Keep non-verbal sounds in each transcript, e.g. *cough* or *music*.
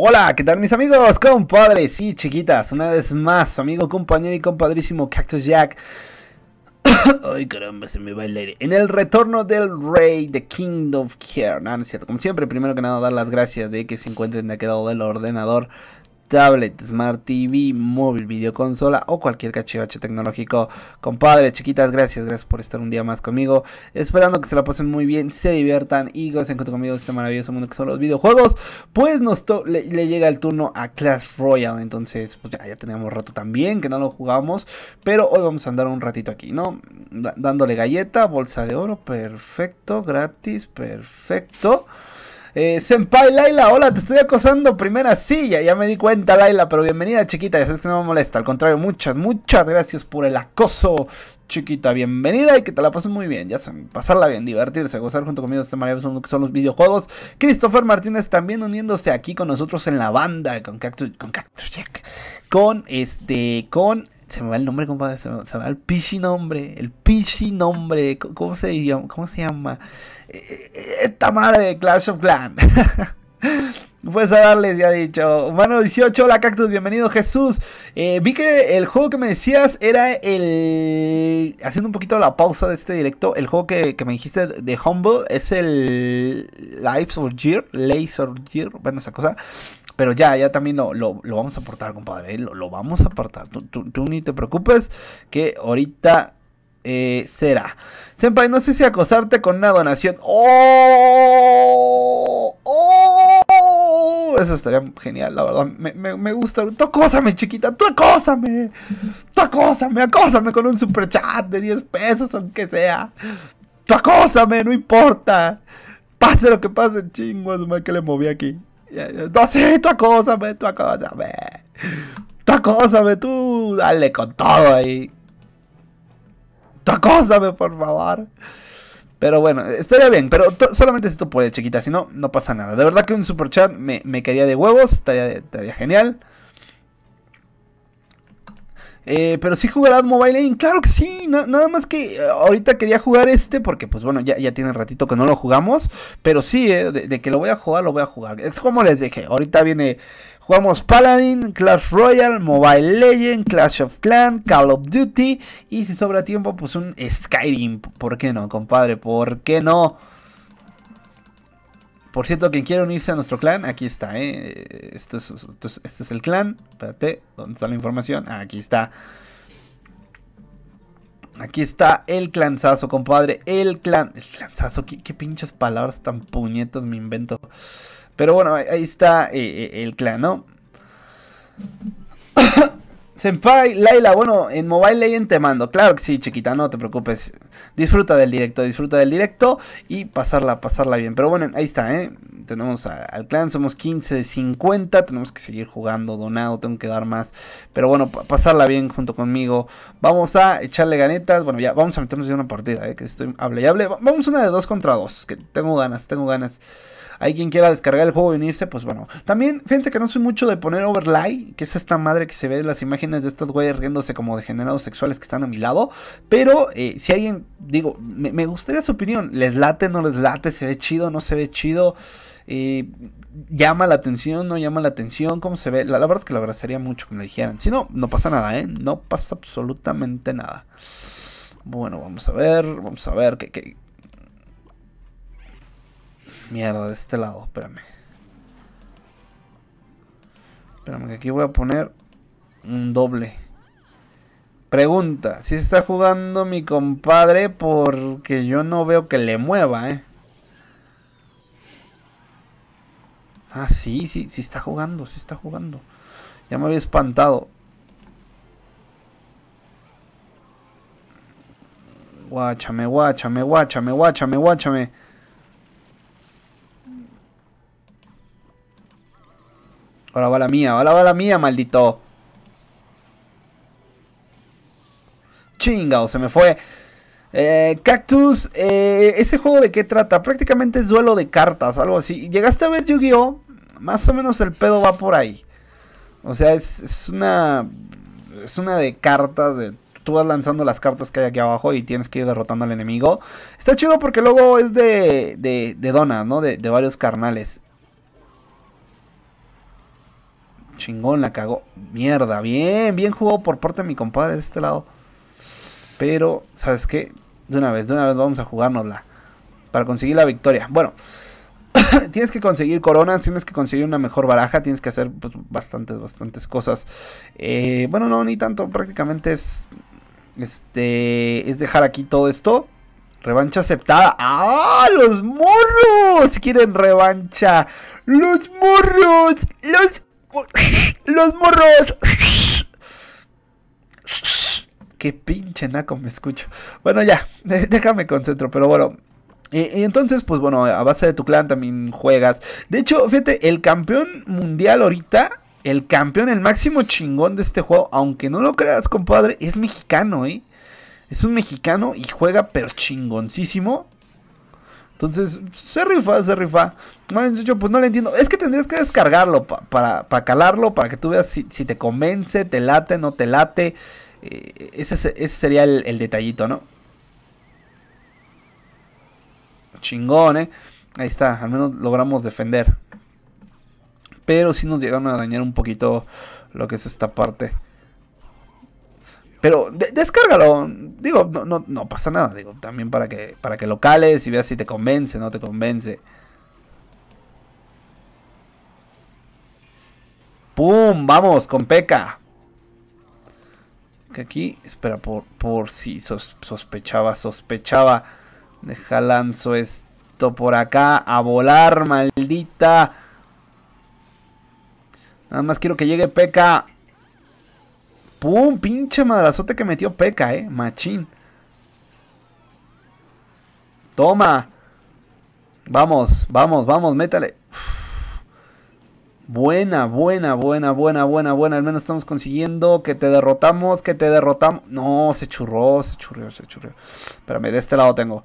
Hola, ¿qué tal mis amigos, compadres y chiquitas? Una vez más, amigo, compañero y compadrísimo Cactus Jack. *coughs* Ay, caramba, se me va el aire. En el retorno del rey de King of Care. No, no cierto. Como siempre, primero que nada, dar las gracias de que se encuentren de aquel lado del ordenador tablet, smart TV, móvil, videoconsola o cualquier cachivache tecnológico. Compadre, chiquitas, gracias, gracias por estar un día más conmigo. Esperando que se la pasen muy bien, se diviertan y gocen junto conmigo este maravilloso mundo que son los videojuegos. Pues nos le, llega el turno a Clash Royale, entonces pues ya, teníamos rato también que no lo jugamos, pero hoy vamos a andar un ratito aquí, ¿no? dándole galleta, bolsa de oro, perfecto, gratis, perfecto. Eh, senpai Laila, hola, te estoy acosando primera silla. Ya me di cuenta, Laila, pero bienvenida, chiquita. Ya sabes que no me molesta. Al contrario, muchas, muchas gracias por el acoso, chiquita. Bienvenida y que te la pases muy bien. Ya saben, pasarla bien, divertirse, gozar junto conmigo. Este maravilloso son, son los videojuegos. Christopher Martínez también uniéndose aquí con nosotros en la banda. Con Cactus, con Cactus Jack. Con este, con se me va el nombre, compadre, se me, va el Pisci nombre, el pichi nombre, ¿cómo se llama? ¿Cómo se llama? Esta madre de Clash of Clans. *laughs* Pues a darles, ya dicho. Bueno, 18, hola Cactus, bienvenido Jesús. Eh, vi que el juego que me decías era el... Haciendo un poquito la pausa de este directo, el juego que, me dijiste de Humble es el Life of Gear, Laser Gear, bueno, esa cosa. Pero ya, ya también lo, lo, vamos a aportar, compadre. Lo, vamos a aportar. Tú, ni te preocupes que ahorita eh, será. Senpai, no sé si acosarte con una donación. ¡Oh! ¡Oh! Eso estaría genial, la verdad. Me, me, me gusta. Tú acósame, chiquita. Tú acósame. Tú acósame. Acósame con un super chat de 10 pesos, o aunque sea. Tú acósame, no importa. Pase lo que pase, chingos, que le moví aquí. No sé, tú acósame, tú acósame. Tú acósame, tú dale con todo ahí. Tú acósame, por favor. Pero bueno, estaría bien, pero solamente si tú puedes, chiquita, si no, no pasa nada. De verdad que un super chat me, me quería de huevos, estaría, estaría genial. Eh, pero si jugarás Mobile Legends, claro que sí. nada más que eh, ahorita quería jugar este porque pues bueno, ya, ya tiene ratito que no lo jugamos. Pero sí, eh, de, que lo voy a jugar, lo voy a jugar. Es como les dije, ahorita viene... Jugamos Paladin, Clash Royale, Mobile Legend, Clash of Clan Call of Duty y si sobra tiempo pues un Skyrim. ¿Por qué no, compadre? ¿Por qué no? Por cierto, quien quiera unirse a nuestro clan, aquí está, ¿eh? Este es, este el clan. Espérate, ¿dónde está la información? Ah, aquí está. Aquí está el clanzazo, compadre. El clan. El clanzazo. ¿Qué, pinches palabras tan puñetas me invento. Pero bueno, ahí, está eh, eh, el clan, ¿no? Senpai, Laila, bueno, en Mobile Legend te mando. Claro que sí, chiquita, no te preocupes. Disfruta del directo, disfruta del directo y pasarla, pasarla bien. Pero bueno, ahí está, ¿eh? Tenemos al clan, somos 15 de 50. Tenemos que seguir jugando, donado, tengo que dar más. Pero bueno, pasarla bien junto conmigo. Vamos a echarle ganetas. Bueno, ya, vamos a meternos en una partida, ¿eh? Que estoy hable y hable. Vamos una de dos contra dos, que tengo ganas, tengo ganas hay quien quiera descargar el juego y unirse, pues bueno. También, fíjense que no soy mucho de poner overlay, que es esta madre que se ve en las imágenes de estos güeyes riéndose como degenerados sexuales que están a mi lado. Pero eh, si alguien, digo, me, gustaría su opinión. ¿Les late, no les late? ¿Se ve chido, no se ve chido? Eh, ¿Llama la atención, no llama la atención? ¿Cómo se ve? La, verdad es que lo abrazaría mucho que me lo dijeran. Si no, no pasa nada, ¿eh? No pasa absolutamente nada. Bueno, vamos a ver, vamos a ver qué... qué... Mierda, de este lado, espérame. Espérame, que aquí voy a poner un doble. Pregunta, si está jugando mi compadre porque yo no veo que le mueva, ¿eh? Ah, sí, sí, sí está jugando, sí está jugando. Ya me había espantado. Guáchame, guáchame, guáchame, guáchame, guáchame. Ahora va la mía, ahora va la mía, maldito. Chingao, se me fue. Eh, Cactus, eh, ¿ese juego de qué trata? Prácticamente es duelo de cartas, algo así. ¿Llegaste a ver Yu-Gi-Oh? Más o menos el pedo va por ahí. O sea, es, una. Es una de cartas de tú vas lanzando las cartas que hay aquí abajo y tienes que ir derrotando al enemigo. Está chido porque luego es de, de, ¿no? De, de, varios carnales. Chingón, la cagó. Mierda, bien, bien jugado por parte de mi compadre de este lado. Pero, ¿sabes qué? De una vez, de una vez vamos a jugárnosla. Para conseguir la victoria. Bueno, *coughs* tienes que conseguir coronas, tienes que conseguir una mejor baraja, tienes que hacer pues, bastantes, bastantes cosas. Eh, bueno, no, ni tanto, prácticamente es, este, es dejar aquí todo esto. Revancha aceptada. ¡Ah! ¡Los morros! Quieren revancha. ¡Los morros! ¡Los, *laughs* los morros! *laughs* Qué pinche naco me escucho. Bueno, ya, *laughs* déjame concentro, pero bueno, eh, y, entonces, pues bueno, a base de tu clan también juegas. De hecho, fíjate, el campeón mundial ahorita, el campeón, el máximo chingón de este juego, aunque no lo creas, compadre, es mexicano, ¿eh? Es un mexicano y juega pero chingoncísimo. Entonces, se rifa, se rifa. Bueno, yo pues no le entiendo. Es que tendrías que descargarlo para, calarlo, para que tú veas si, si te convence, te late, no te late. Eh, ese, sería el, detallito, ¿no? Chingón, ¿eh? Ahí está, al menos logramos defender. Pero sí nos llegaron a dañar un poquito lo que es esta parte. Pero descárgalo, digo, no, pasa nada, digo, también para que, para que lo cales y veas si te convence, no te convence. ¡Pum! Vamos, con peca aquí, espera, por, por si sospechaba, sospechaba. Deja lanzo esto por acá, a volar, maldita. Nada más quiero que llegue Peca. ¡Pum! Pinche madrazote que metió Peca, eh. Machín. Toma. Vamos, vamos, vamos, métale. Buena, buena, buena, buena, buena, buena. Al menos estamos consiguiendo que te derrotamos, que te derrotamos. No, se churró, se churrió, se churrió. Espérame, de este lado tengo.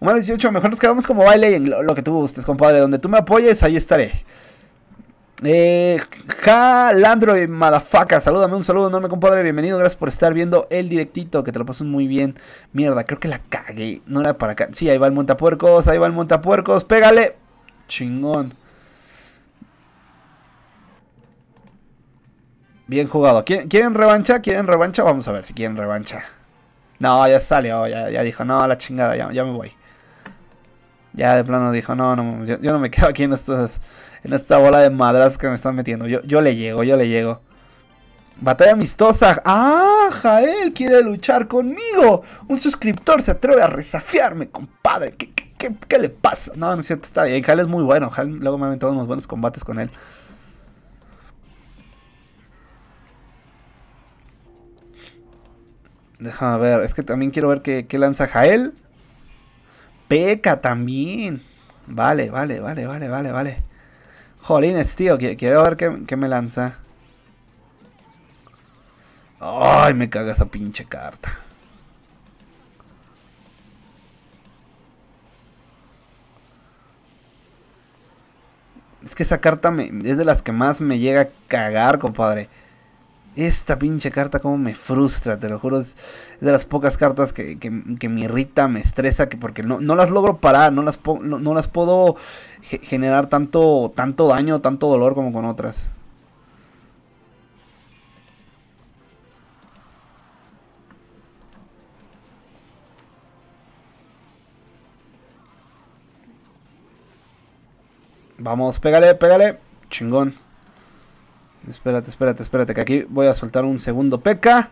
Humano 18, mejor nos quedamos como baile en lo, que tú gustes, compadre. Donde tú me apoyes, ahí estaré. Eh, Jalandro y malafaca, salúdame, un saludo enorme, compadre. Bienvenido, gracias por estar viendo el directito. Que te lo paso muy bien. Mierda, creo que la cagué. No era para acá. Sí, ahí va el montapuercos, ahí va el montapuercos. Pégale, chingón. Bien jugado. ¿Quieren, revancha? ¿Quieren revancha? Vamos a ver si quieren revancha. No, ya salió, ya, dijo, no, la chingada, ya, me voy. Ya de plano dijo, no, no yo, no me *laughs* quedo aquí en, estos, en esta bola de madras que me están metiendo. Yo, yo le llego, yo le llego. Batalla amistosa. ¡Ah! Jael quiere luchar conmigo. Un suscriptor se atreve a resafiarme, compadre. ¿Qué, qué, qué, le pasa? No, no es cierto, está bien. Jael es muy bueno. Jael luego me ha aventado unos buenos combates con él. Déjame ver, es que también quiero ver qué, qué lanza Jael. Peca también. Vale, vale, vale, vale, vale, vale. Jolines, tío, quiero ver qué, qué me lanza. Ay, me caga esa pinche carta. Es que esa carta me, es de las que más me llega a cagar, compadre. Esta pinche carta como me frustra, te lo juro. Es de las pocas cartas que, me irrita, me estresa, que porque no, las logro parar, no las, las puedo generar tanto, tanto daño, tanto dolor como con otras. Vamos, pégale, pégale. Chingón. Espérate, espérate, espérate, que aquí voy a soltar un segundo peca.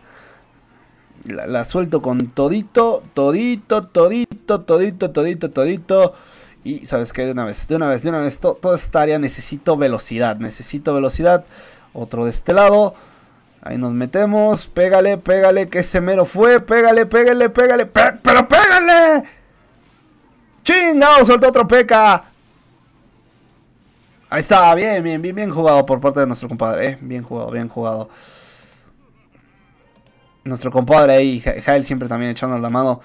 La, suelto con todito, todito, todito, todito, todito, todito. Y sabes que de una vez, de una vez, de una vez, toda esta área necesito velocidad, necesito velocidad. Otro de este lado. Ahí nos metemos. Pégale, pégale, que ese mero fue. Pégale, pégale, pégale. pero pégale. Chingado, suelto otro peca. Ahí está, bien, bien, bien, bien jugado por parte de nuestro compadre, eh. Bien jugado, bien jugado. Nuestro compadre ahí, Jael siempre también echando la mano.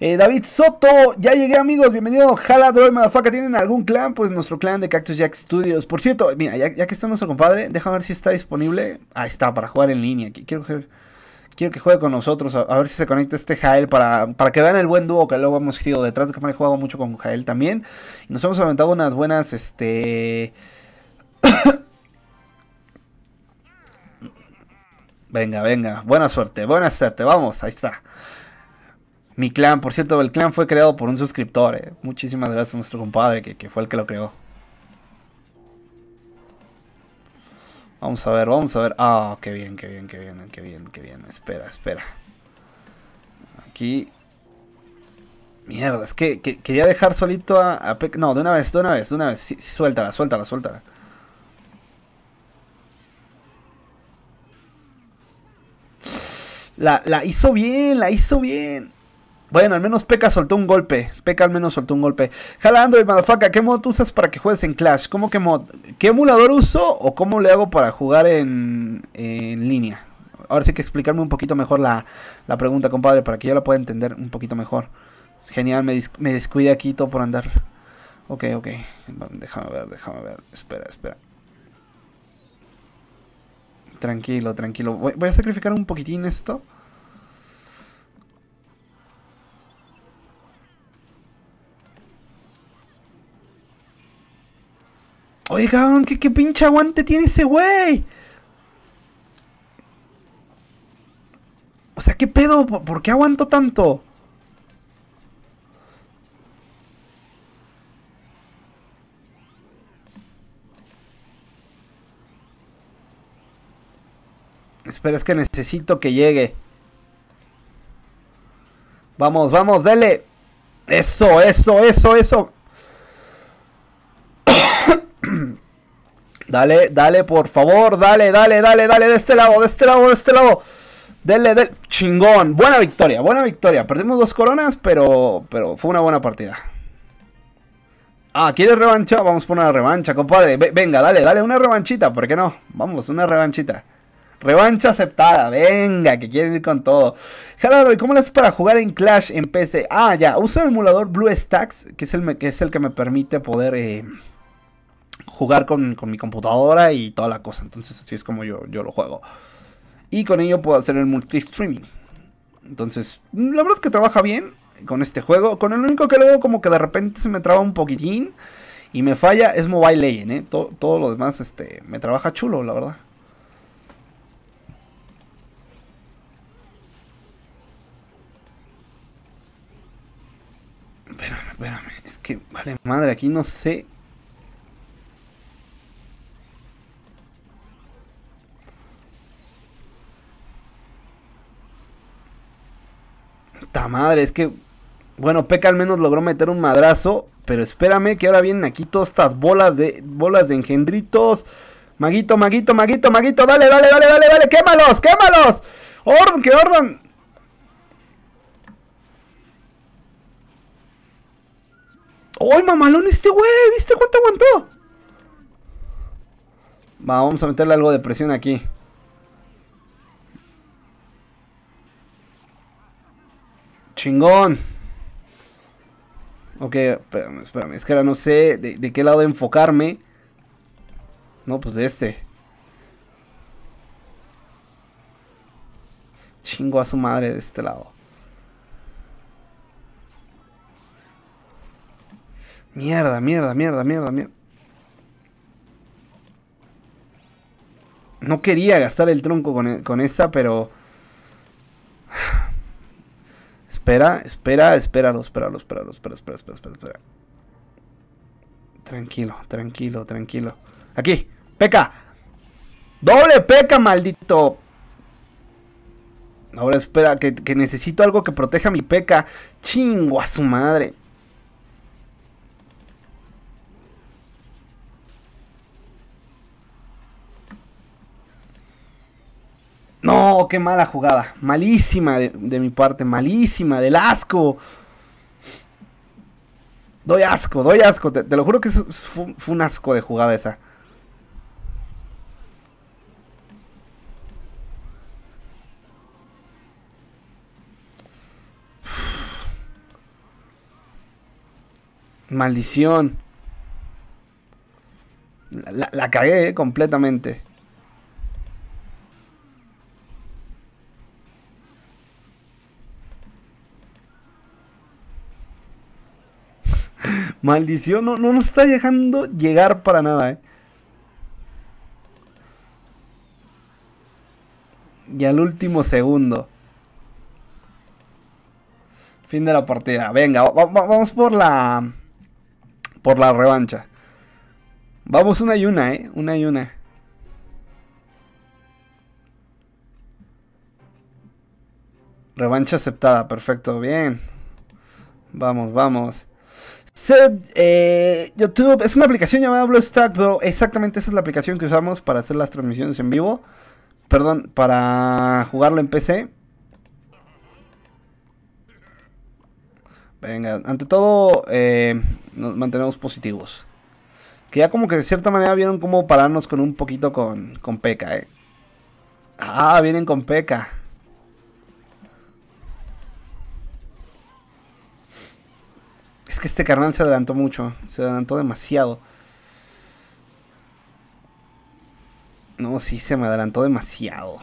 Eh, David Soto, ya llegué amigos, bienvenido. Jala Droid Madafaka, ¿tienen algún clan? Pues nuestro clan de Cactus Jack Studios. Por cierto, mira, ya, que está nuestro compadre, déjame ver si está disponible. Ahí está, para jugar en línea. Quiero coger... Quiero que juegue con nosotros, a, ver si se conecta este Jael para, para que vean el buen dúo que luego hemos sido detrás de cámara. He jugado mucho con Jael también. Y nos hemos aventado unas buenas, este... *coughs* venga, venga, buena suerte, buena suerte, vamos, ahí está. Mi clan, por cierto, el clan fue creado por un suscriptor. Eh. Muchísimas gracias a nuestro compadre que fue el que lo creó. Vamos a ver, vamos a ver. Ah, qué bien, qué bien, qué bien, qué bien, qué bien. Espera, espera. Aquí. Mierda, es que, quería dejar solito a, No, de una vez, de una vez, de una vez. suéltala, suéltala, suéltala. La, la hizo bien, la hizo bien. Bueno, al menos P.E.K.K.A. soltó un golpe. Peca al menos soltó un golpe. Jala Android, malafaca ¿qué mod usas para que juegues en Clash? ¿Cómo que mod? ¿Qué emulador uso o cómo le hago para jugar en, en línea? Ahora sí que explicarme un poquito mejor la, la, pregunta, compadre, para que yo la pueda entender un poquito mejor. Genial, me, me descuide aquí todo por andar. Ok, ok. Déjame ver, déjame ver. Espera, espera. Tranquilo, tranquilo. voy a sacrificar un poquitín esto. Oye, cabrón, ¿qué, pinche aguante tiene ese güey? O sea, ¿qué pedo? ¿Por qué aguanto tanto? Espera, es que necesito que llegue. Vamos, vamos, dale Eso, eso, eso, eso. Dale, dale, por favor, dale, dale, dale, dale, de este lado, de este lado, de este lado. Dele, del chingón. Buena victoria, buena victoria. Perdimos dos coronas, pero, pero fue una buena partida. Ah, ¿quieres revancha? Vamos por una revancha, compadre. venga, dale, dale, una revanchita, ¿por qué no? Vamos, una revanchita. Revancha aceptada, venga, que quieren ir con todo. ¿y ¿cómo lo haces para jugar en Clash en PC? Ah, ya, uso el emulador BlueStacks, que es el, que, es el que me permite poder... Eh, jugar con, mi computadora y toda la cosa. Entonces así es como yo, lo juego. Y con ello puedo hacer el multi-streaming. Entonces, la verdad es que trabaja bien con este juego. Con el único que luego como que de repente se me traba un poquitín y me falla es Mobile Legend, ¿eh? todo, lo demás este, me trabaja chulo, la verdad. Espérame, espérame. Es que, vale, madre, aquí no sé madre, es que. Bueno, Peca al menos logró meter un madrazo. Pero espérame que ahora vienen aquí todas estas bolas de. bolas de engendritos. Maguito, maguito, maguito, maguito. Dale, dale, dale, dale, dale. ¡Quémalos! ¡Quémalos! ¡Orden, que orden! ¡Ay, mamalón este güey! ¿Viste cuánto aguantó? Va, vamos a meterle algo de presión aquí. Chingón. Ok, espérame, espérame. Es que ahora no sé de, qué lado enfocarme. No, pues de este. Chingo a su madre de este lado. Mierda, mierda, mierda, mierda, mierda. No quería gastar el tronco con, esta con esa, pero... Espera, espera, espéralo, espéralo, espéralo, espera, espera, espera, espera, espera. Tranquilo, tranquilo, tranquilo. Aquí, peca. Doble peca, maldito. Ahora espera, que, que necesito algo que proteja mi peca. Chingo a su madre. No, qué mala jugada. Malísima de, mi parte, malísima, del asco. Doy asco, doy asco. Te, lo juro que fue, un asco de jugada esa. Maldición. La, la cagué ¿eh? completamente. Maldición, no, no nos está dejando llegar para nada, ¿eh? Y al último segundo. Fin de la partida. Venga, vamos por la... Por la revancha. Vamos una y una, ¿eh? Una y una. Revancha aceptada, perfecto, bien. Vamos, vamos. Eh, YouTube es una aplicación llamada BlueStack, pero exactamente esa es la aplicación que usamos para hacer las transmisiones en vivo. Perdón, para jugarlo en PC. Venga, ante todo, eh, nos mantenemos positivos. Que ya como que de cierta manera vieron cómo pararnos con un poquito con, con peca, eh. Ah, vienen con peca. Es que este carnal se adelantó mucho. Se adelantó demasiado. No, sí, se me adelantó demasiado.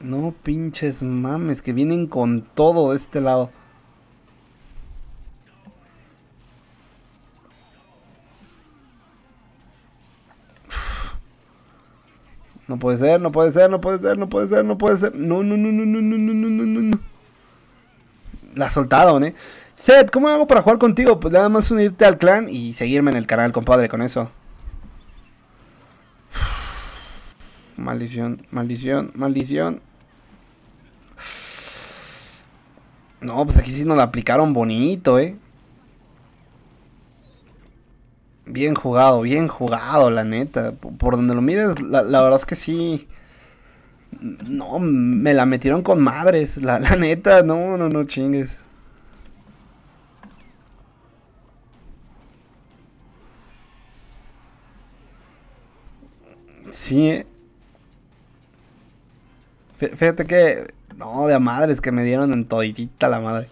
No pinches mames, que vienen con todo de este lado. No puede ser, no puede ser, no puede ser, no puede ser, no puede ser. No, no, no, no, no, no, no, no, no, no. La soltaron, ¿eh? Seth, ¿cómo hago para jugar contigo? Pues nada más unirte al clan y seguirme en el canal, compadre, con eso. *sighs* Maldición, maldición, maldición. No, pues aquí sí nos la aplicaron bonito, ¿eh? Bien jugado, bien jugado, la neta. Por donde lo mires, la, verdad es que sí. No, me la metieron con madres, la, neta. No, no, no chingues. Sí. Eh. Fíjate que. No, de a madres que me dieron en toditita la madre.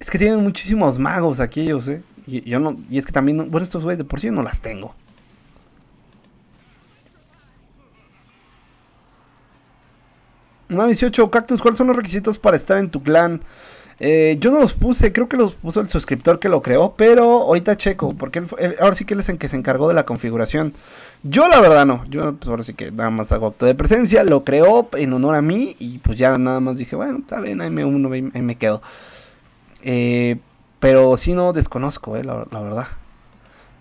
Es que tienen muchísimos magos aquí, yo sé. Y, yo no, y es que también, bueno, estos güeyes de por sí no las tengo. Una ah, Cactus, ¿cuáles son los requisitos para estar en tu clan? Eh, yo no los puse, creo que los puso el suscriptor que lo creó, pero ahorita checo, porque él, ahora sí que él es el que se encargó de la configuración. Yo la verdad no, yo pues, ahora sí que nada más hago acto de presencia, lo creó en honor a mí y pues ya nada más dije, bueno, está bien, ahí me, uno, me quedo. Eh, pero si sí no desconozco, eh, la, verdad.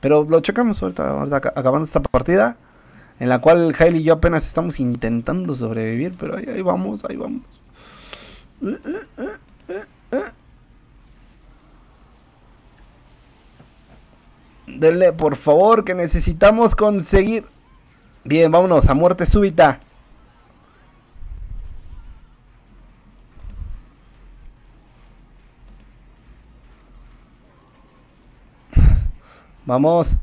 Pero lo checamos ahorita, acabando esta partida. En la cual Hailey y yo apenas estamos intentando sobrevivir. Pero ahí, ahí vamos, ahí vamos. Denle, por favor, que necesitamos conseguir. Bien, vámonos, a muerte súbita. Vamos.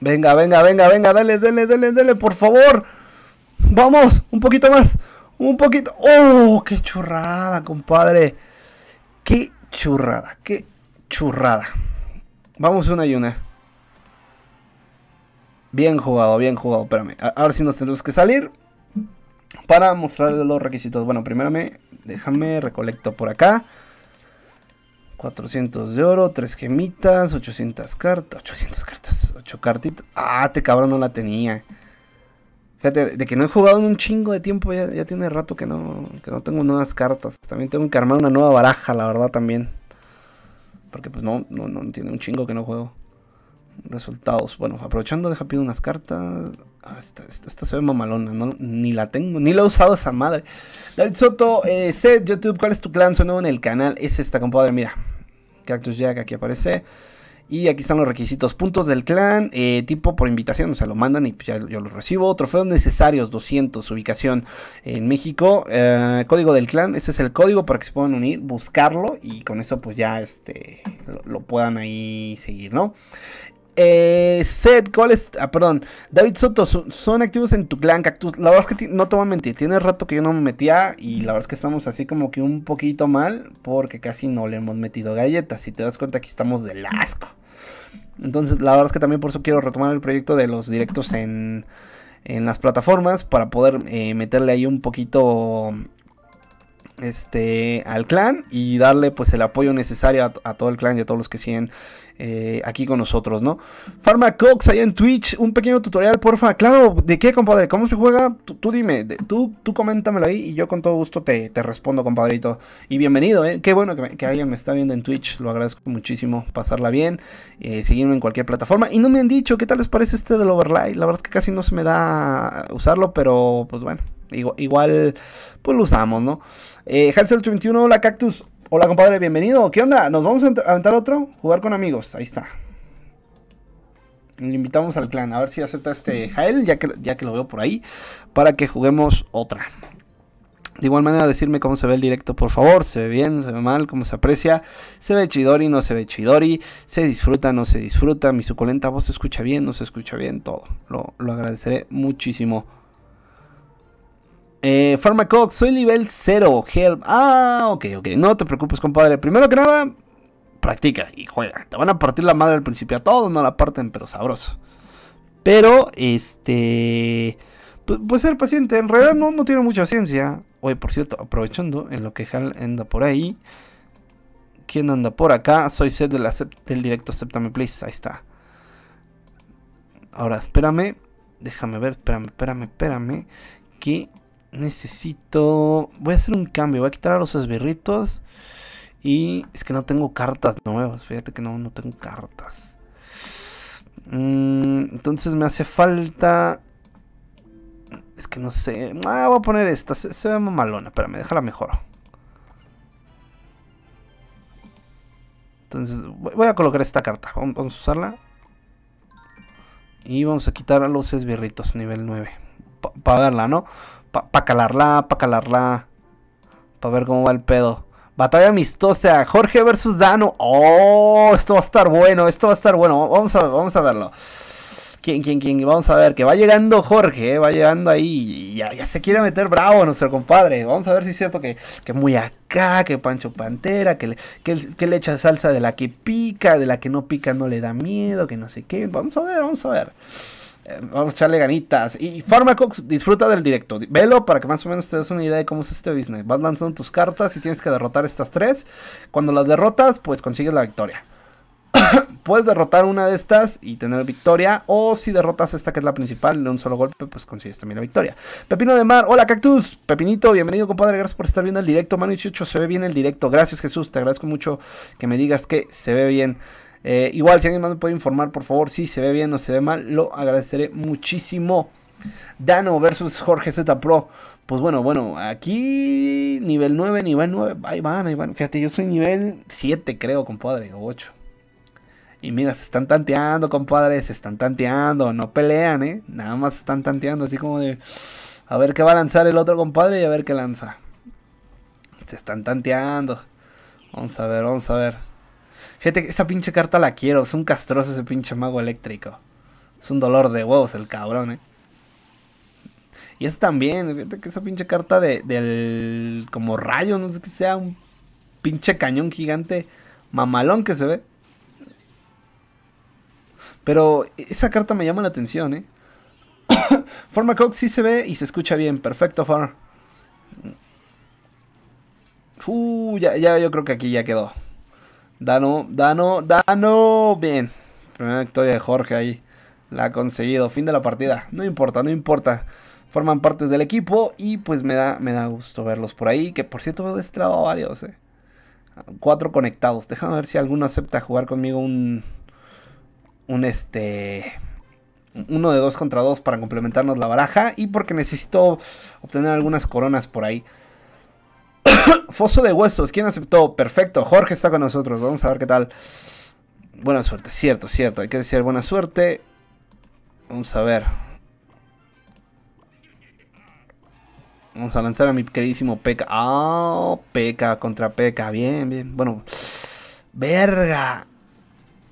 Venga, venga, venga, venga, dale, dale, dale, dale, por favor. Vamos, un poquito más. Un poquito. ¡Oh, qué churrada, compadre! ¡Qué churrada, qué churrada! Vamos una y una. Bien jugado, bien jugado. Espérame, ahora si nos tenemos que salir para mostrarles los requisitos. Bueno, primero me, déjame recolecto por acá. 400 de oro, 3 gemitas, 800 cartas, 800 cartas, 8 cartitas. Ah, te este cabrón, no la tenía. Fíjate, de que no he jugado en un chingo de tiempo, ya, tiene rato que no, que no tengo nuevas cartas. También tengo que armar una nueva baraja, la verdad, también. Porque pues no, no, no tiene un chingo que no juego. Resultados. Bueno, aprovechando, deja pido unas cartas. Ah, esta, se ve mamalona, ¿no? ni la tengo, ni la he usado esa madre. David Soto, eh, YouTube, ¿cuál es tu clan? Soy nuevo en el canal, es esta, compadre, mira. Cactus Jack, aquí aparece. Y aquí están los requisitos. Puntos del clan, eh, tipo por invitación, o sea, lo mandan y yo los recibo. Trofeos necesarios, 200, ubicación en México. Eh, código del clan, este es el código para que se puedan unir, buscarlo y con eso pues ya este, lo puedan ahí seguir, ¿no? Eh, Seth, es? Ah, perdón. David Soto, son, activos en tu clan, Cactus. La verdad es que no te voy a mentir. Tiene rato que yo no me metía. Y la verdad es que estamos así como que un poquito mal. Porque casi no le hemos metido galletas. Y te das cuenta, aquí estamos del asco. Entonces, la verdad es que también por eso quiero retomar el proyecto de los directos en, las plataformas. Para poder eh, meterle ahí un poquito. Este, al clan y darle pues el apoyo necesario a todo el clan y a todos los que siguen eh, aquí con nosotros, ¿no? Pharmacox ahí en Twitch, un pequeño tutorial, porfa. Claro, ¿de qué, compadre? ¿Cómo se juega? Tú, dime, tú, tú coméntamelo ahí y yo con todo gusto te, respondo, compadrito. Y bienvenido, ¿eh? Qué bueno que, alguien me está viendo en Twitch, lo agradezco muchísimo. Pasarla bien, eh, seguirme en cualquier plataforma. Y no me han dicho, ¿qué tal les parece este del overlay? La verdad es que casi no se me da usarlo, pero pues bueno, igual, pues lo usamos, ¿no? Eh, Halser 21 hola Cactus. Hola, compadre, bienvenido. ¿Qué onda? ¿Nos vamos a aventar otro? Jugar con amigos. Ahí está. Le invitamos al clan. A ver si acepta este Jael, ya que, ya que lo veo por ahí, para que juguemos otra. De igual manera, decirme cómo se ve el directo, por favor. ¿Se ve bien? ¿Se ve mal? ¿Cómo se aprecia? ¿Se ve chidori? ¿No se ve chidori? ¿Se disfruta? ¿No se disfruta? ¿Mi suculenta voz se escucha bien? ¿No se escucha bien? Todo. Lo, lo agradeceré muchísimo. Eh, soy nivel 0. Help. Ah, ok, ok. No te preocupes, compadre. Primero que nada, practica y juega. Te van a partir la madre al principio. A todos no la parten, pero sabroso. Pero, este. Pues ser paciente. En realidad no, tiene mucha ciencia. Oye, por cierto, aprovechando en lo que Hal anda por ahí. ¿Quién anda por acá? Soy Seth del, del directo Acéptame, Please. Ahí está. Ahora, espérame. Déjame ver, espérame, espérame, espérame. Que necesito... Voy a hacer un cambio, voy a quitar a los esbirritos. Y es que no tengo cartas nuevas, fíjate que no, no tengo cartas. Mm, entonces me hace falta... Es que no sé... Ah, voy a poner esta, se, ve malona ve me deja la mejor. Entonces voy a colocar esta carta, vamos a usarla. Y vamos a quitar a los esbirritos nivel 9. Para verla, darla, ¿no? Para pa calarla, para calarla. Para ver cómo va el pedo. Batalla amistosa, Jorge versus Dano. Oh, esto va a estar bueno, esto va a estar bueno. Vamos a, vamos a verlo. ¿Quién, quién, quién? Vamos a ver, que va llegando Jorge, eh, va llegando ahí. Y ya, se quiere meter bravo nuestro compadre. Vamos a ver si es cierto que, que muy acá, que Pancho Pantera, que le, que, que le echa salsa de la que pica, de la que no pica no le da miedo, que no sé qué. Vamos a ver, vamos a ver. Eh, vamos a echarle ganitas. Y Pharmacox, disfruta del directo. Velo para que más o menos te des una idea de cómo es este business. Vas lanzando tus cartas y tienes que derrotar estas tres. Cuando las derrotas, pues consigues la victoria. *coughs* Puedes derrotar una de estas y tener victoria. O si derrotas esta que es la principal de un solo golpe, pues consigues también la victoria. Pepino de Mar, hola Cactus. Pepinito, bienvenido compadre. Gracias por estar viendo el directo. Manu 18, se ve bien el directo. Gracias Jesús, te agradezco mucho que me digas que se ve bien. Eh, igual, si alguien más me puede informar, por favor, si se ve bien o se ve mal, lo agradeceré muchísimo. Dano versus Jorge Z Pro. Pues bueno, bueno, aquí nivel 9, nivel 9. Ahí van, ahí van. Fíjate, yo soy nivel 7, creo, compadre, o 8. Y mira, se están tanteando, compadre, se están tanteando. No pelean, ¿eh? Nada más se están tanteando, así como de. A ver qué va a lanzar el otro compadre y a ver qué lanza. Se están tanteando. Vamos a ver, vamos a ver. Fíjate, esa pinche carta la quiero. Es un castroso ese pinche mago eléctrico. Es un dolor de huevos el cabrón, eh. Y eso también, fíjate que esa pinche carta de, del. como rayo, no sé qué sea, un pinche cañón gigante mamalón que se ve. Pero esa carta me llama la atención, ¿eh? *coughs* Forma Cox sí se ve y se escucha bien. Perfecto, Far. Uh, ya, ya yo creo que aquí ya quedó. Dano, Dano, Dano. Bien. Primera victoria de Jorge ahí. La ha conseguido. Fin de la partida. No importa, no importa. Forman parte del equipo y pues me da, me da gusto verlos por ahí. Que por cierto veo de este a varios, eh. Cuatro conectados. Déjame ver si alguno acepta jugar conmigo un... Un este... Uno de dos contra dos para complementarnos la baraja. Y porque necesito obtener algunas coronas por ahí. *coughs* Foso de Huesos, ¿quién aceptó? Perfecto, Jorge está con nosotros, vamos a ver qué tal. Buena suerte, cierto, cierto, hay que decir buena suerte. Vamos a ver. Vamos a lanzar a mi queridísimo Peca. oh, Peca contra Peca, bien, bien. Bueno, verga.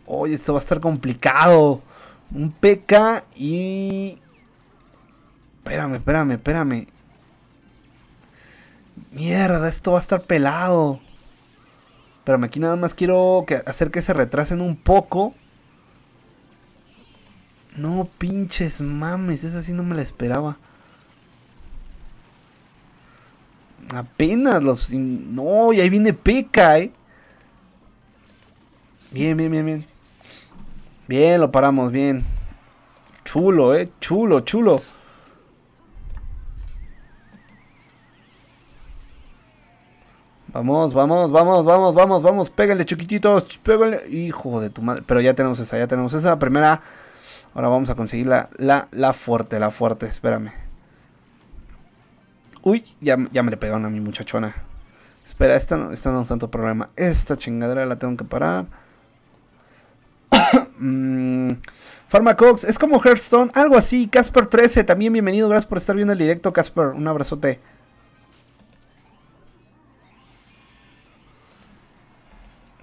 Oye, esto va a estar complicado. Un Peca y... Espérame, espérame, espérame. Mierda, esto va a estar pelado. Pero aquí nada más quiero que, hacer que se retrasen un poco. No pinches mames, esa sí no me la esperaba. Apenas los... No, y ahí viene Pica, eh. Bien, bien, bien, bien. Bien, lo paramos, bien. Chulo, eh. Chulo, chulo. Vamos, vamos, vamos, vamos, vamos, vamos. pégale chiquititos. pégale, Hijo de tu madre. Pero ya tenemos esa, ya tenemos esa. Primera. Ahora vamos a conseguir la, la, la fuerte, la fuerte. Espérame. Uy, ya, ya me le pegaron a mi muchachona. Espera, esta no, esta no es tanto problema. Esta chingadera la tengo que parar. *coughs* Mm, Pharmacox, es como Hearthstone, algo así. Casper13, también bienvenido. Gracias por estar viendo el directo, Casper. Un abrazote.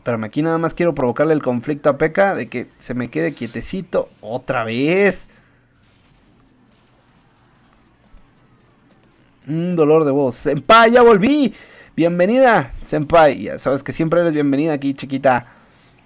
Pero aquí nada más quiero provocarle el conflicto a P.E.K.K.A. de que se me quede quietecito otra vez. Un dolor de voz. Senpai, ya volví. Bienvenida, Senpai. Ya sabes que siempre eres bienvenida aquí, chiquita.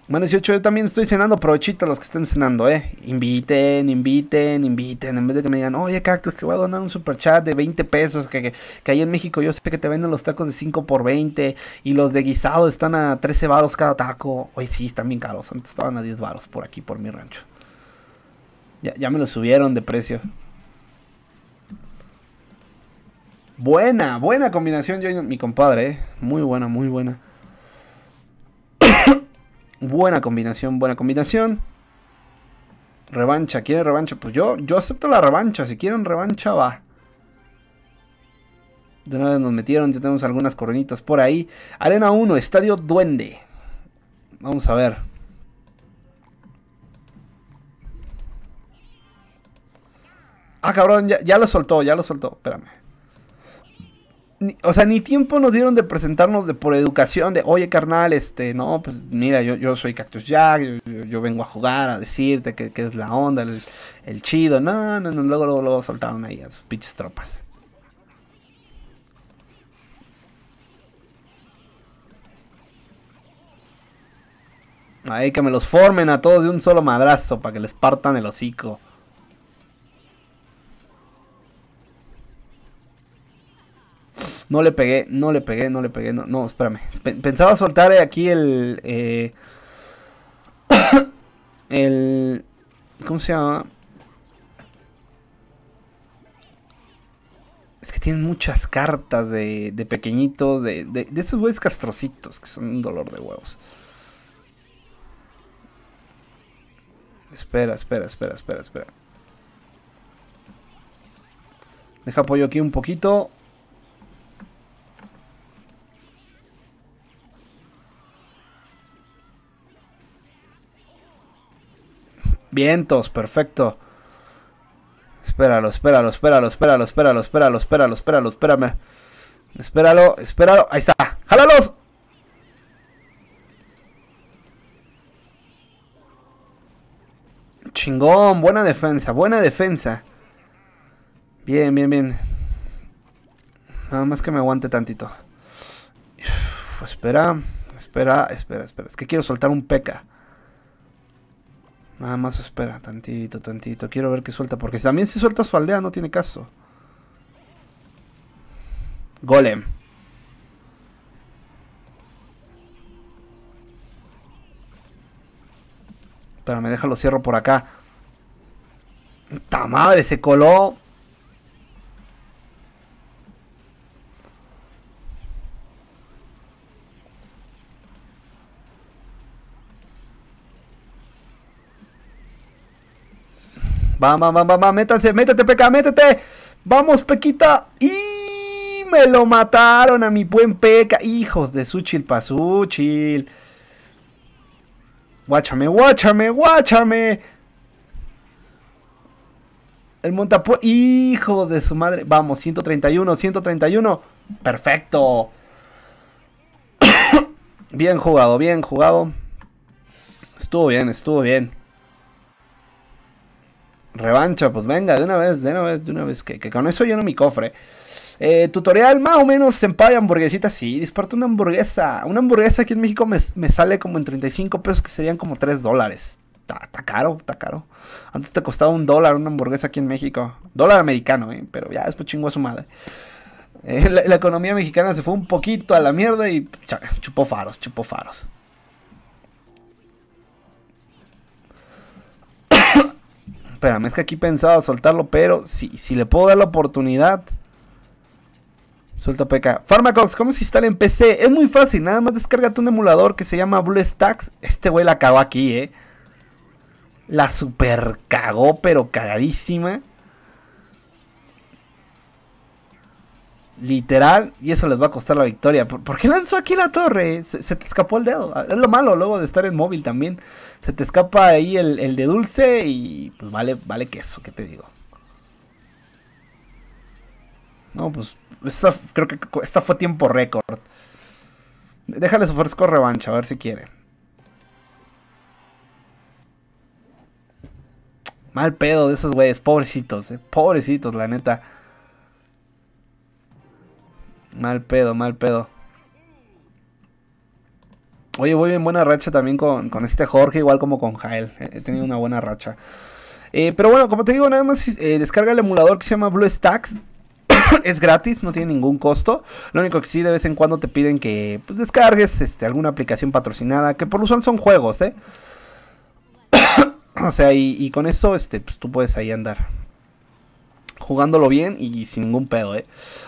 Bueno, 18, yo también estoy cenando, provechito los que estén cenando, eh. Inviten, inviten, inviten. En vez de que me digan, oye, Cactus, te voy a donar un super chat de 20 pesos. Que, que, ahí en México yo sé que te venden los tacos de 5 por 20. Y los de guisado están a 13 varos cada taco. Oye, sí, están bien caros. Antes estaban a 10 varos por aquí, por mi rancho. Ya, me lo subieron de precio. Buena, buena combinación, yo mi compadre, eh. Muy buena, muy buena. Buena combinación, buena combinación. Revancha, ¿quiere revancha? Pues yo, yo acepto la revancha. Si quieren revancha, va. De una vez nos metieron, ya tenemos algunas coronitas por ahí. Arena 1, Estadio Duende. Vamos a ver. Ah, cabrón, ya, ya lo soltó, ya lo soltó. Espérame o sea, ni tiempo nos dieron de presentarnos de, por educación, de, oye, carnal, este, no, pues mira, yo, yo soy Cactus Jack, yo, vengo a jugar, a decirte que, es la onda, el, chido, no, no, no, luego, luego, luego soltaron ahí a sus pinches tropas. Ahí que me los formen a todos de un solo madrazo para que les partan el hocico. No le pegué, no le pegué, no le pegué. No, no espérame. Pensaba soltar eh, aquí el. Eh, *coughs* el. ¿Cómo se llama? Es que tienen muchas cartas de, de pequeñitos, de, de, esos güeyes castrocitos, que son un dolor de huevos. Espera, espera, espera, espera, espera. Deja apoyo aquí un poquito. Vientos, perfecto. Espéralo, espéralo, espéralo, espéralo, espéralo, espéralo, espéralo, espéralo, espérame. Espéralo, espéralo. Ahí está. jalalos Chingón, buena defensa, buena defensa. Bien, bien, bien. Nada más que me aguante tantito. espera, espera, espera, espera. Es que quiero soltar un peca. Nada más espera, tantito, tantito. Quiero ver qué suelta, porque también se suelta su aldea no tiene caso. Golem. Pero me deja lo cierro por acá. ¡Ta madre! Se coló Va, va, va, va, métanse, métete, Peca, métete. Vamos, Pequita. Y me lo mataron a mi buen Peca. Hijos de Suchil Pasuchil. Guáchame, guáchame, guáchame. El montapu... Hijo de su madre. Vamos, 131, 131. Perfecto. *coughs* bien jugado, bien jugado. Estuvo bien, estuvo bien. Revancha, pues venga, de una vez, de una vez, de una vez, que, con eso lleno mi cofre. Eh, tutorial más o menos se senpai hamburguesita. Sí, disparto una hamburguesa. Una hamburguesa aquí en México me, sale como en 35 pesos, que serían como 3 dólares. Está caro, está caro. Antes te costaba un dólar una hamburguesa aquí en México. Dólar americano, eh, pero ya después chingó a su madre. Eh, la, economía mexicana se fue un poquito a la mierda y chupó faros, chupó faros. Espérame, es que aquí pensaba soltarlo, pero si, si le puedo dar la oportunidad. Suelta PK. Pharmacox, ¿cómo se instala en PC? Es muy fácil, nada más descárgate un emulador que se llama BlueStacks. Este güey la cagó aquí, eh. La super cagó, pero cagadísima. Literal, y eso les va a costar la victoria. ¿Por, qué lanzó aquí la torre? Se, te escapó el dedo. Ah, es lo malo luego de estar en móvil también. Se te escapa ahí el, el de dulce y pues vale, vale queso, ¿qué te digo? No, pues creo que esta fue tiempo récord. Déjales ofrezco revancha, a ver si quieren. Mal pedo de esos güeyes, pobrecitos, eh, pobrecitos, la neta. Mal pedo, mal pedo. Oye, voy en buena racha también con, este Jorge, igual como con Jael. He tenido una buena racha. Eh, pero bueno, como te digo, nada más eh, descarga el emulador que se llama Blue Stacks. *coughs* es gratis, no tiene ningún costo. Lo único que sí, de vez en cuando te piden que pues, descargues este, alguna aplicación patrocinada, que por lo usual son juegos, ¿eh? *coughs* o sea, y, con eso este, pues, tú puedes ahí andar jugándolo bien y sin ningún pedo, ¿eh?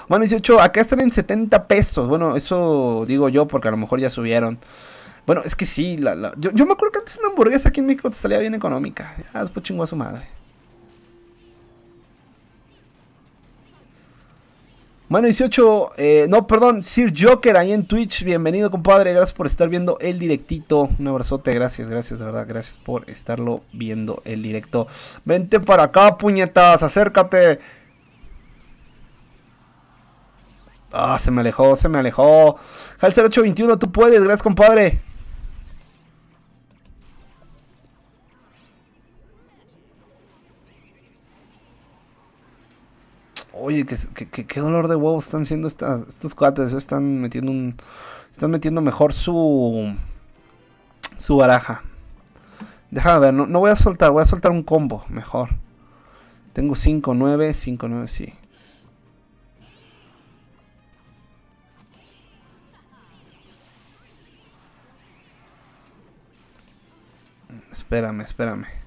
Bueno, 18, acá están en 70 pesos. Bueno, eso digo yo porque a lo mejor ya subieron. Bueno, es que sí, la, la... Yo, me acuerdo que antes una hamburguesa aquí en México te salía bien económica. Ya, después chingó a su madre. Mano 18, eh, no, perdón, Sir Joker ahí en Twitch, bienvenido compadre, gracias por estar viendo el directito, un abrazote, gracias, gracias, de verdad, gracias por estarlo viendo el directo. Vente para acá, puñetas, acércate. Ah, se me alejó, se me alejó. Hal 821 tú puedes, gracias compadre. oye, qué, dolor de huevos están siendo estas, estos cuates, eh, están metiendo un, están metiendo mejor su, su baraja. Déjame ver, no, no voy a soltar, voy a soltar un combo, mejor. Tengo 5, 9, 5, 9, sí. Espérame, espérame.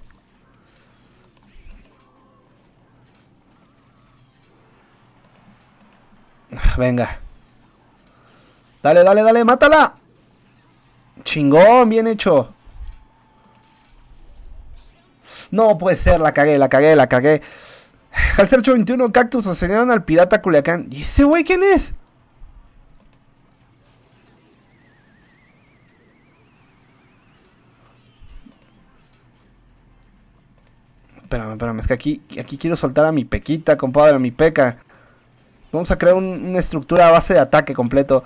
Venga. Dale, dale, dale, mátala. Chingón, bien hecho. No puede ser, la cagué, la cagué, la cagué. Al ser 21 Cactus asesinaron al pirata Culiacán. ¿Y ese güey quién es? Espérame, espérame, es que aquí, aquí quiero soltar a mi pequita, compadre, a mi peca. Vamos a crear una estructura a base de ataque completo.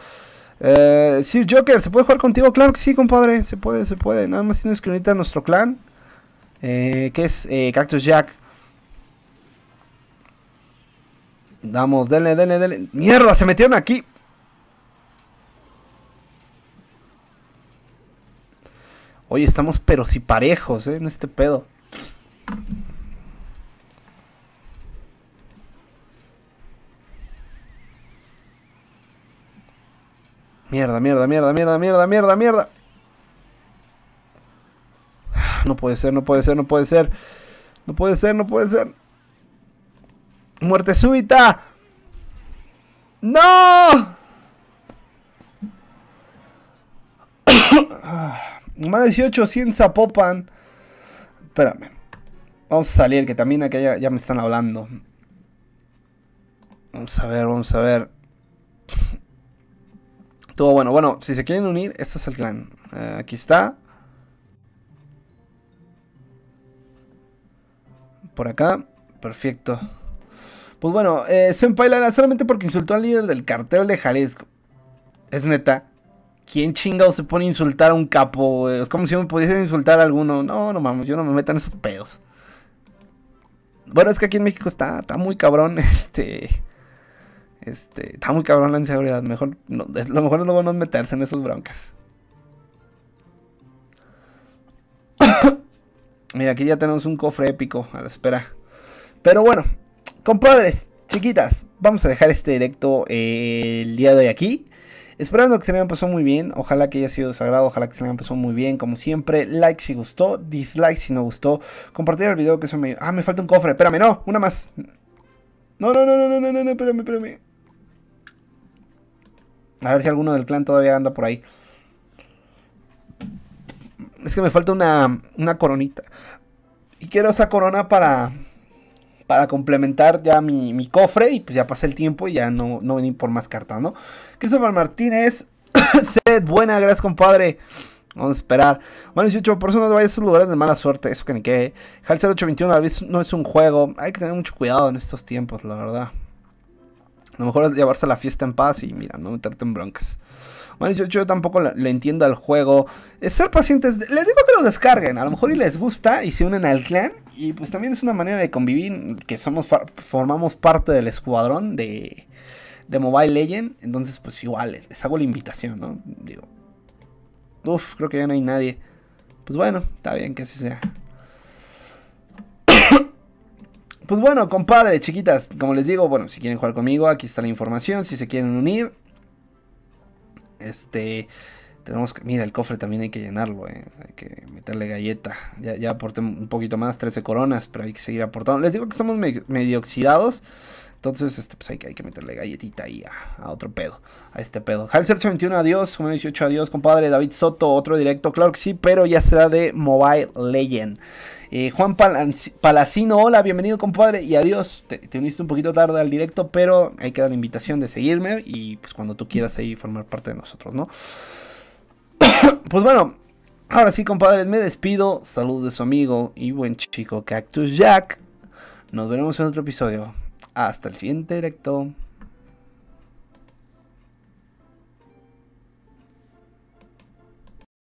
Eh, Sir Joker, ¿se puede jugar contigo? Claro que sí, compadre. Se puede, se puede. Nada más tienes que unirte a nuestro clan. Eh, que es eh, Cactus Jack. Vamos, denle, denle, denle. ¡Mierda! Se metieron aquí. Oye, estamos pero si parejos, ¿eh? En este pedo. Mierda, mierda, mierda, mierda, mierda, mierda, mierda. No puede ser, no puede ser, no puede ser. No puede ser, no puede ser. Muerte súbita. No. *coughs* Más 18, 100 Zapopan. Espérame. Vamos a salir, que también acá ya, ya me están hablando. Vamos a ver, vamos a ver. Todo bueno. Bueno, si se quieren unir, este es el clan. Eh, aquí está. Por acá. Perfecto. Pues bueno, eh, Senpai solamente porque insultó al líder del cartel de Jalisco. Es neta. ¿Quién chingado se pone a insultar a un capo? Es como si me pudiesen insultar a alguno. No, no mames, yo no me metan esos pedos. Bueno, es que aquí en México está, está muy cabrón. *laughs* Este. Este, está muy cabrón la inseguridad. Mejor, lo mejor es lo bueno meterse en esas broncas. *coughs* Mira, aquí ya tenemos un cofre épico a la espera. Pero bueno, compadres, chiquitas, vamos a dejar este directo eh, el día de hoy aquí. Esperando que se me hayan pasado muy bien. Ojalá que haya sido sagrado, Ojalá que se me haya pasado muy bien. Como siempre, like si gustó. Dislike si no gustó. Compartir el video que eso me... Ah, me falta un cofre. Espérame, no. Una más. No, no, no, no, no, no, no. Espérame, espérame. A ver si alguno del clan todavía anda por ahí. Es que me falta una, coronita. Y quiero esa corona para, para complementar ya mi, cofre. Y pues ya pasé el tiempo y ya no, no vení por más cartas, ¿no? Christopher Martínez. *coughs* Sed buena, gracias, compadre. Vamos a esperar. Bueno, 18, por eso no te vayas a esos lugares de mala suerte. Eso que ni qué. HAL 0821 no es un juego. Hay que tener mucho cuidado en estos tiempos, la verdad. A lo mejor es llevarse la fiesta en paz y mira, no meterte en broncas. Bueno, yo, tampoco le entiendo al juego. Es ser pacientes. Les digo que lo descarguen. A lo mejor y les gusta y se unen al clan. Y pues también es una manera de convivir. Que somos formamos parte del escuadrón de, Mobile Legend. Entonces, pues igual, les, les hago la invitación, ¿no? Digo. Uf, creo que ya no hay nadie. Pues bueno, está bien que así sea. Pues bueno, compadre, chiquitas, como les digo, bueno, si quieren jugar conmigo, aquí está la información, si se quieren unir. Este, tenemos que, mira, el cofre también hay que llenarlo, eh, hay que meterle galleta. Ya, aporté un poquito más, 13 coronas, pero hay que seguir aportando. Les digo que estamos medio oxidados, entonces, este, pues hay, que meterle galletita ahí a, otro pedo, a este pedo. Halser21, adiós. 18, adiós, compadre. David Soto, otro directo. Claro que sí, pero ya será de Mobile Legend. Eh, Juan Palacino, hola, bienvenido compadre y adiós. Te, uniste un poquito tarde al directo, pero hay que dar la invitación de seguirme y pues cuando tú quieras ahí formar parte de nosotros, ¿no? *coughs* pues bueno, ahora sí compadres, me despido. saludos de su amigo y buen chico Cactus Jack. Nos veremos en otro episodio. Hasta el siguiente directo.